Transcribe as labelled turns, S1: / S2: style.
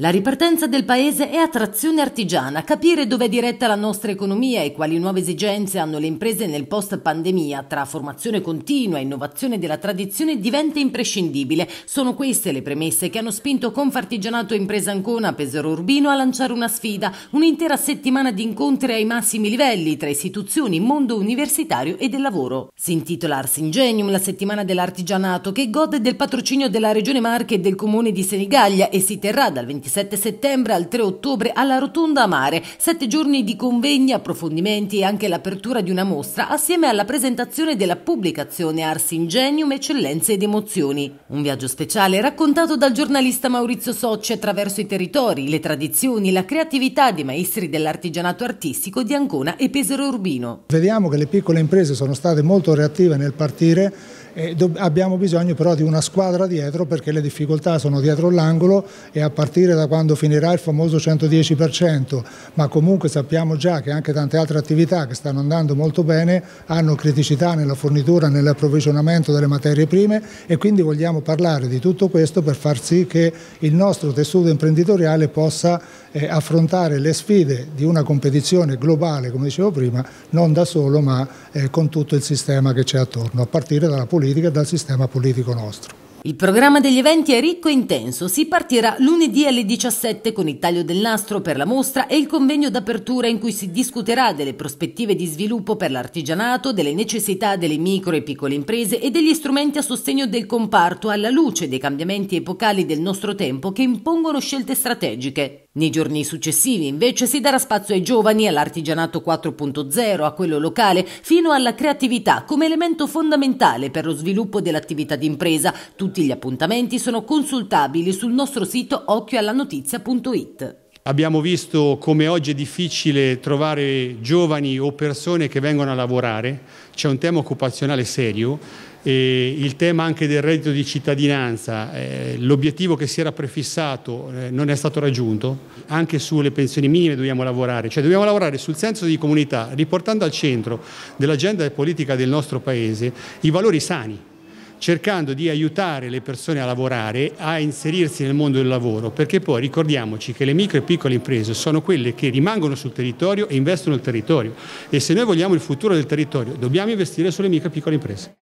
S1: La ripartenza del paese è attrazione artigiana. Capire dove è diretta la nostra economia e quali nuove esigenze hanno le imprese nel post pandemia tra formazione continua e innovazione della tradizione diventa imprescindibile. Sono queste le premesse che hanno spinto Confartigianato e Impresa Ancona Pesaro Urbino a lanciare una sfida, un'intera settimana di incontri ai massimi livelli tra istituzioni, mondo universitario e del lavoro. Si intitola Ars Ingenium, la settimana dell'artigianato che gode del patrocinio della Regione Marche e del Comune di Senigallia e si terrà dal 26 7 settembre al 3 ottobre alla Rotonda Mare, sette giorni di convegni, approfondimenti e anche l'apertura di una mostra assieme alla presentazione della pubblicazione Ars Ingenium Eccellenze ed Emozioni. Un viaggio speciale raccontato dal giornalista Maurizio Socci attraverso i territori, le tradizioni, la creatività dei maestri dell'artigianato artistico di Ancona e Pesaro Urbino.
S2: Vediamo che le piccole imprese sono state molto reattive nel partire eh, abbiamo bisogno però di una squadra dietro perché le difficoltà sono dietro l'angolo e a partire da quando finirà il famoso 110%, ma comunque sappiamo già che anche tante altre attività che stanno andando molto bene hanno criticità nella fornitura, nell'approvvigionamento delle materie prime e quindi vogliamo parlare di tutto questo per far sì che il nostro tessuto imprenditoriale possa eh, affrontare le sfide di una competizione globale, come dicevo prima, non da solo ma eh, con tutto il sistema che c'è attorno, a partire dalla politica politica, dal sistema politico nostro.
S1: Il programma degli eventi è ricco e intenso. Si partirà lunedì alle 17 con il taglio del nastro per la mostra e il convegno d'apertura in cui si discuterà delle prospettive di sviluppo per l'artigianato, delle necessità delle micro e piccole imprese e degli strumenti a sostegno del comparto alla luce dei cambiamenti epocali del nostro tempo che impongono scelte strategiche. Nei giorni successivi invece si darà spazio ai giovani, all'artigianato 4.0, a quello locale, fino alla creatività come elemento fondamentale per lo sviluppo dell'attività d'impresa. Tutti tutti gli appuntamenti sono consultabili sul nostro sito occhioallanotizia.it.
S3: Abbiamo visto come oggi è difficile trovare giovani o persone che vengono a lavorare, c'è un tema occupazionale serio, e il tema anche del reddito di cittadinanza, eh, l'obiettivo che si era prefissato eh, non è stato raggiunto, anche sulle pensioni minime dobbiamo lavorare, cioè dobbiamo lavorare sul senso di comunità, riportando al centro dell'agenda politica del nostro Paese i valori sani cercando di aiutare le persone a lavorare, a inserirsi nel mondo del lavoro, perché poi ricordiamoci che le micro e piccole imprese sono quelle che rimangono sul territorio e investono nel territorio e se noi vogliamo il futuro del territorio dobbiamo investire sulle micro e piccole imprese.